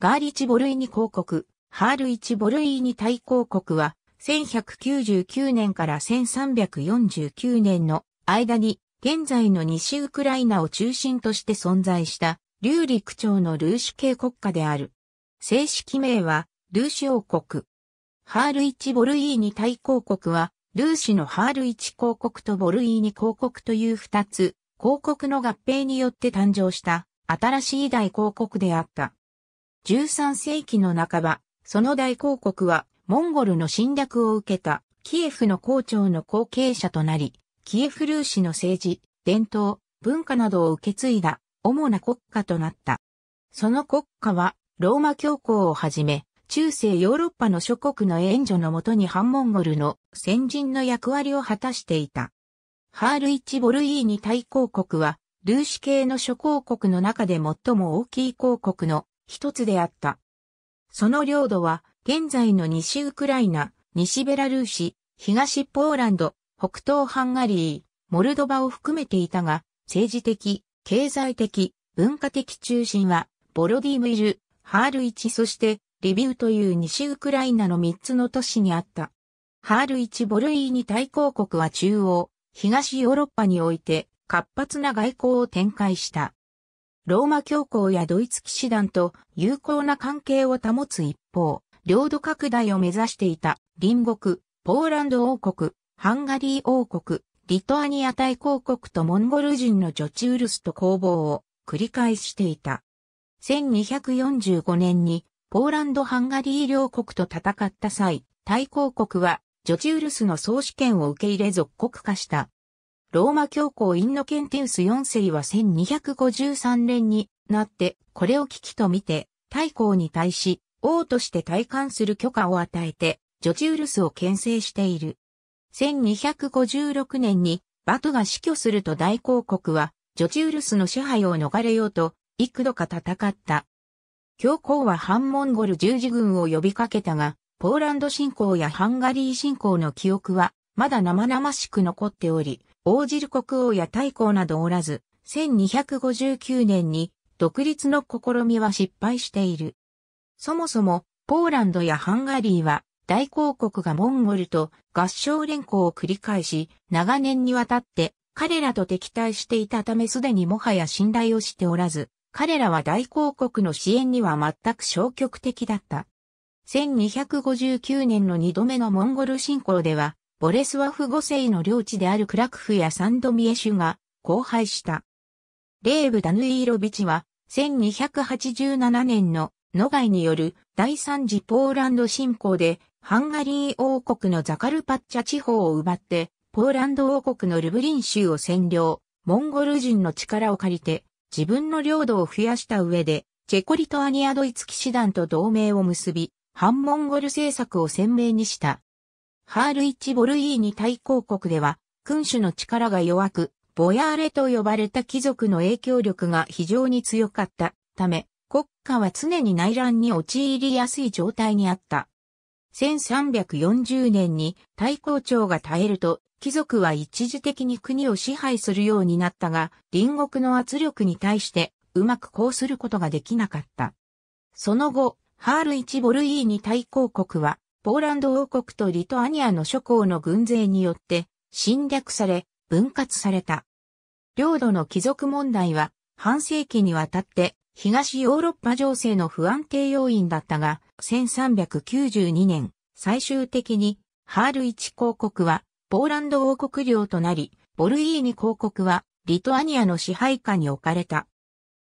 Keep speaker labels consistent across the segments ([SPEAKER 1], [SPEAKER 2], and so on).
[SPEAKER 1] ガーリチ・ボルイニ公国、ハールイチ・ボルイーニ大公国は、1199年から1349年の間に、現在の西ウクライナを中心として存在した、リューリク朝のルーシ系国家である。正式名は、ルーシ王国。ハールイチ・ボルイーニ大公国は、ルーシのハールイチ公国とボルイーニ公国という二つ、公国の合併によって誕生した、新しい大公国であった。13世紀の半ば、その大公国はモンゴルの侵略を受けたキエフの校長の後継者となり、キエフルーシの政治、伝統、文化などを受け継いだ主な国家となった。その国家はローマ教皇をはじめ、中世ヨーロッパの諸国の援助のもとに反モンゴルの先人の役割を果たしていた。ハール・イッチ・ボルイーニ大公国は、ルーシ系の諸公国の中で最も大きい公国の一つであった。その領土は、現在の西ウクライナ、西ベラルーシ、東ポーランド、北東ハンガリー、モルドバを含めていたが、政治的、経済的、文化的中心は、ボロディムイル、ハールイチそして、リビウという西ウクライナの3つの都市にあった。ハールイチ・ボルイーニ対抗国は中央、東ヨーロッパにおいて活発な外交を展開した。ローマ教皇やドイツ騎士団と友好な関係を保つ一方、領土拡大を目指していた隣国、ポーランド王国、ハンガリー王国、リトアニア大公国とモンゴル人のジョチウルスと攻防を繰り返していた。1245年にポーランド・ハンガリー両国と戦った際、大公国はジョチウルスの総主権を受け入れ属国化した。ローマ教皇インノケンティウス4世は1253年になって、これを危機と見て、大公に対し、王として退官する許可を与えて、ジョチウルスを牽制している。1256年に、バトが死去すると大公国は、ジョチウルスの支配を逃れようと、幾度か戦った。教皇は反モンゴル十字軍を呼びかけたが、ポーランド侵攻やハンガリー侵攻の記憶は、まだ生々しく残っており、応じる国王や大公などおらず、1259年に独立の試みは失敗している。そもそも、ポーランドやハンガリーは、大公国がモンゴルと合唱連行を繰り返し、長年にわたって彼らと敵対していたためすでにもはや信頼をしておらず、彼らは大公国の支援には全く消極的だった。1259年の2度目のモンゴル侵攻では、ボレスワフ5世の領地であるクラクフやサンドミエシュが荒廃した。レーブ・ダヌイーロビチは1287年のノガイによる第三次ポーランド侵攻でハンガリー王国のザカルパッチャ地方を奪ってポーランド王国のルブリン州を占領、モンゴル人の力を借りて自分の領土を増やした上でチェコリトアニアドイツ騎士団と同盟を結び、反モンゴル政策を鮮明にした。ハール・イチ・ボルイーニ大公国では、君主の力が弱く、ボヤーレと呼ばれた貴族の影響力が非常に強かったため、国家は常に内乱に陥りやすい状態にあった。1340年に大公長が絶えると、貴族は一時的に国を支配するようになったが、隣国の圧力に対してうまくこうすることができなかった。その後、ハール・イチ・ボルイーニ大公国はポーランド王国とリトアニアの諸侯の軍勢によって侵略され、分割された。領土の貴族問題は半世紀にわたって東ヨーロッパ情勢の不安定要因だったが、1392年、最終的にハール1公国はポーランド王国領となり、ボルイーニ公国はリトアニアの支配下に置かれた。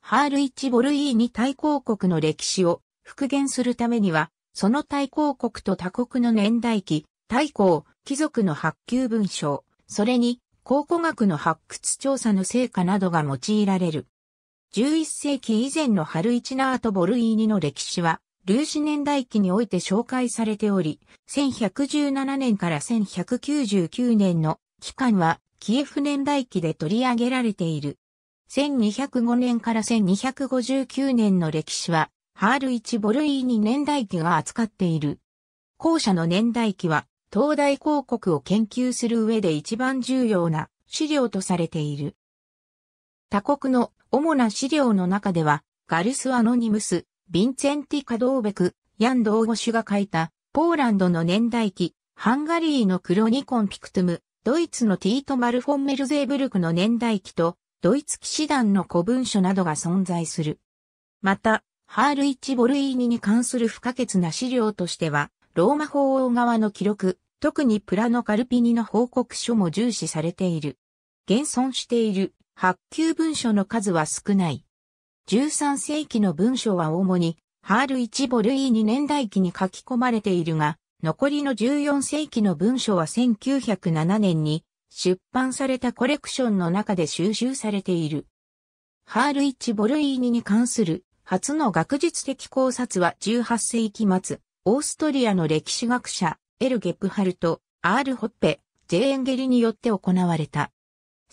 [SPEAKER 1] ハール1ボルイーニ大公国の歴史を復元するためには、その対抗国と他国の年代記、対抗、貴族の発給文章、それに考古学の発掘調査の成果などが用いられる。11世紀以前の春一ナート・ボルイーニの歴史は、粒子年代記において紹介されており、1117年から1199年の期間は、キエフ年代記で取り上げられている。1205年から1259年の歴史は、ハール1ボルイーニ年代記が扱っている。後者の年代記は、東大広告を研究する上で一番重要な資料とされている。他国の主な資料の中では、ガルス・アノニムス、ヴィンセェンティ・カドーベク、ヤン・ドーゴシュが書いた、ポーランドの年代記、ハンガリーのクロニコン・ピクトゥム、ドイツのティート・マルフォン・メルゼーブルクの年代記と、ドイツ騎士団の古文書などが存在する。また、ハール・イッチ・ボルイーニに関する不可欠な資料としては、ローマ法王側の記録、特にプラノ・カルピニの報告書も重視されている。現存している発給文書の数は少ない。13世紀の文書は主に、ハール・イッチ・ボルイーニ年代記に書き込まれているが、残りの14世紀の文書は1907年に出版されたコレクションの中で収集されている。ハール・イッチ・ボルイーニに関する初の学術的考察は18世紀末、オーストリアの歴史学者、エル・ゲプハルト、アール・ホッペ、ジェーンゲリによって行われた。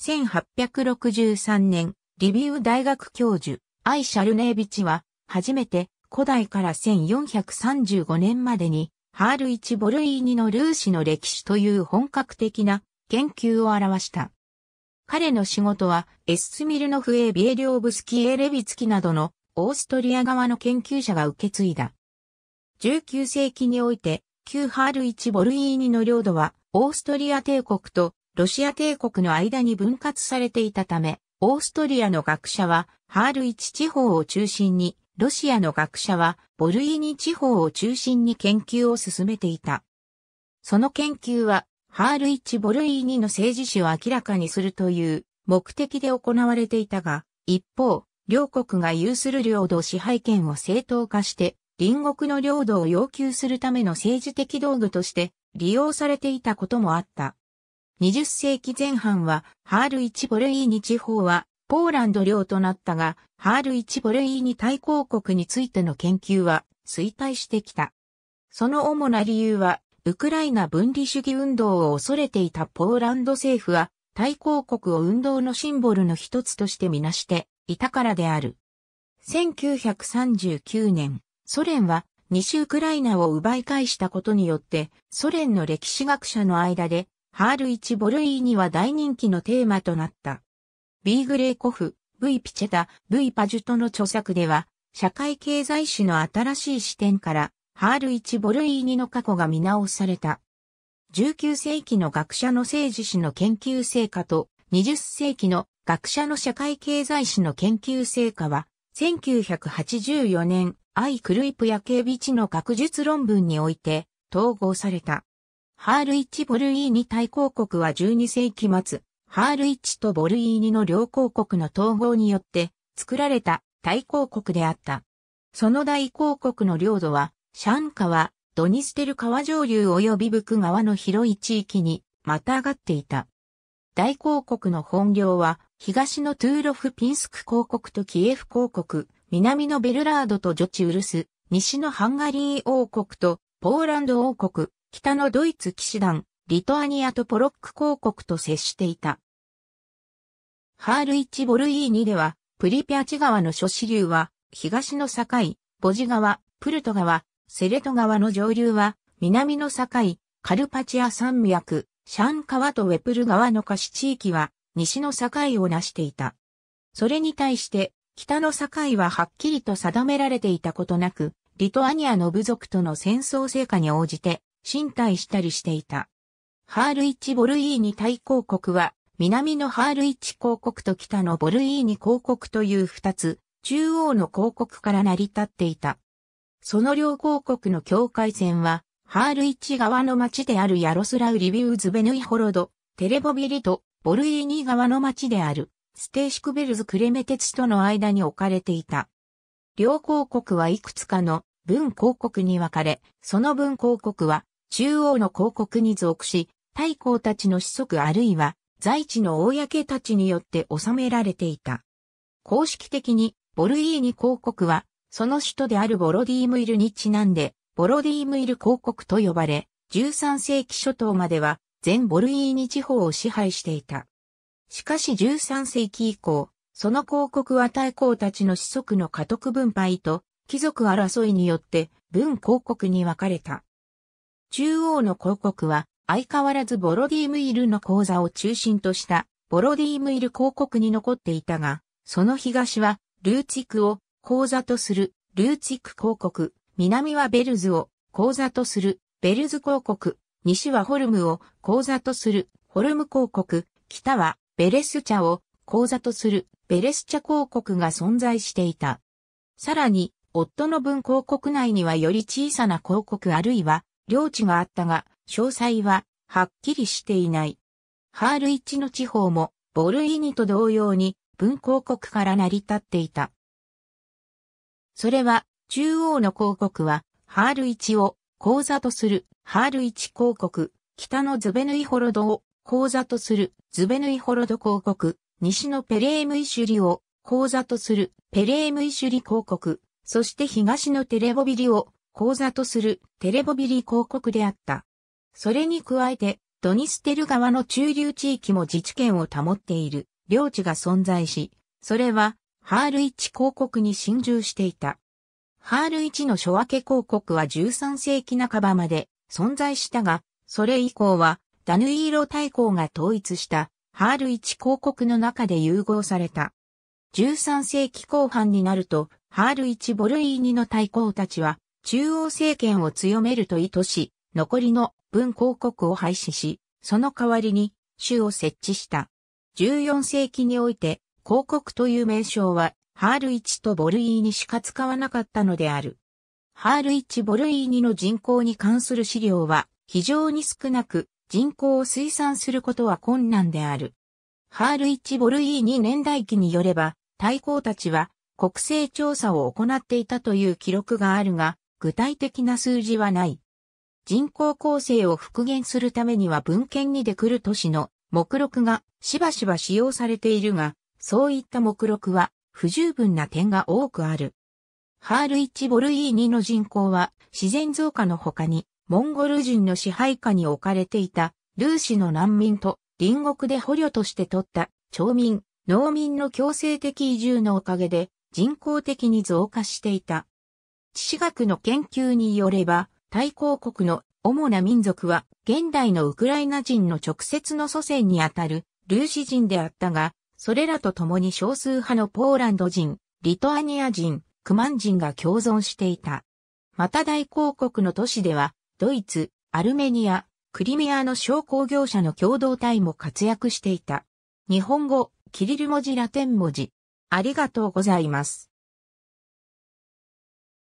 [SPEAKER 1] 1863年、リビウ大学教授、アイ・シャルネービチは、初めて古代から1435年までに、ハールイチ・ボルイーニのルーシの歴史という本格的な研究を表した。彼の仕事は、エススミルノフエビエリオブスキエレビツキなどのオーストリア側の研究者が受け継いだ。19世紀において、旧ハール1ボルイーニの領土は、オーストリア帝国とロシア帝国の間に分割されていたため、オーストリアの学者は、ハール1地方を中心に、ロシアの学者は、ボルイーニ地方を中心に研究を進めていた。その研究は、ハール1ボルイーニの政治史を明らかにするという目的で行われていたが、一方、両国が有する領土支配権を正当化して、隣国の領土を要求するための政治的道具として利用されていたこともあった。20世紀前半は、ハール・イチ・ボレイーニ地方は、ポーランド領となったが、ハール・イチ・ボレイーニ大公国についての研究は衰退してきた。その主な理由は、ウクライナ分離主義運動を恐れていたポーランド政府は、大公国を運動のシンボルの一つとしてみなして、いたからである。1939年、ソ連は西ウクライナを奪い返したことによって、ソ連の歴史学者の間で、ハール・イチ・ボルイーニは大人気のテーマとなった。ビーグレーコフ、V・ ピチェタ、V・ パジュトの著作では、社会経済史の新しい視点から、ハール・イチ・ボルイーニの過去が見直された。19世紀の学者の政治史の研究成果と、20世紀の学者の社会経済史の研究成果は、1984年、アイ・クルイプや警備地の学術論文において、統合された。ハールイチ・ボルイーニ対抗国は12世紀末、ハールイチとボルイーニの両公国の統合によって作られた大公国であった。その大公国の領土は、シャン川、ドニステル川上流及びブク川の広い地域にまたがっていた。大公国の本領は東のトゥーロフピンスク公国とキエフ公国、南のベルラードとジョチウルス、西のハンガリー王国とポーランド王国、北のドイツ騎士団、リトアニアとポロック公国と接していた。ハール1ボルイーニでは、プリピャチ川の諸支流は、東の境、ボジ川、プルト川、セレト川の上流は、南の境、カルパチア山脈、シャン川とウェプル川の貸し地域は、西の境を成していた。それに対して、北の境ははっきりと定められていたことなく、リトアニアの部族との戦争成果に応じて、進退したりしていた。ハールイチ・ボルイーニ大公国は、南のハールイチ公国と北のボルイーニ公国という二つ、中央の公国から成り立っていた。その両公国の境界線は、ハールイチ側の町であるヤロスラウ・リビウズ・ベヌイホロド、テレボビリト、ボルイーニ川の町である、ステーシクベルズ・クレメテツとの間に置かれていた。両公国はいくつかの文公国に分かれ、その文公国は中央の公国に属し、太公たちの子息あるいは在地の公たちによって治められていた。公式的にボルイーニ公国は、その首都であるボロディームイルにちなんで、ボロディームイル公国と呼ばれ、13世紀初頭までは全ボルイーニ地方を支配していた。しかし13世紀以降、その広告は大公たちの子息の家督分配と貴族争いによって文広告に分かれた。中央の広告は相変わらずボロディームイルの講座を中心としたボロディームイル広告に残っていたが、その東はルーツィクを講座とするルーツィク広告、南はベルズを講座とするベルズ広告、西はホルムを口座とするホルム公国、北はベレスチャを口座とするベレスチャ公国が存在していた。さらに、夫の分公国内にはより小さな公国あるいは領地があったが、詳細ははっきりしていない。ハール一の地方もボルイニと同様に分公国から成り立っていた。それは中央の公国はハール一を口座とするハール1広告、北のズベヌイホロドを講座とするズベヌイホロド広告、西のペレームイシュリを講座とするペレームイシュリ広告、そして東のテレボビリを講座とするテレボビリ広告であった。それに加えて、ドニステル川の中流地域も自治権を保っている領地が存在し、それはハール1広告に侵入していた。ハール1の諸分け広告は13世紀半ばまで存在したが、それ以降はダヌイーロ大公が統一したハール一公国の中で融合された。13世紀後半になると、ハール一ボルイーニの大公たちは中央政権を強めると意図し、残りの文公国を廃止し、その代わりに州を設置した。14世紀において、公国という名称は、ハール1とボルイーにしか使わなかったのである。ハールイチ・ボルイーニの人口に関する資料は非常に少なく、人口を推算することは困難である。ハールイチ・ボルイーニ年代記によれば、大公たちは国勢調査を行っていたという記録があるが、具体的な数字はない。人口構成を復元するためには文献に出くる都市の目録がしばしば使用されているが、そういった目録は不十分な点が多くある。ハールイチ・ボルイーニの人口は自然増加の他に、モンゴル人の支配下に置かれていた、ルーシの難民と、隣国で捕虜として取った、町民、農民の強制的移住のおかげで、人口的に増加していた。地史学の研究によれば、対抗国の主な民族は、現代のウクライナ人の直接の祖先にあたる、ルーシ人であったが、それらと共に少数派のポーランド人、リトアニア人、クマン人が共存していた。また大公国の都市では、ドイツ、アルメニア、クリミアの商工業者の共同体も活躍していた。日本語、キリル文字ラテン文字。ありがとうございます。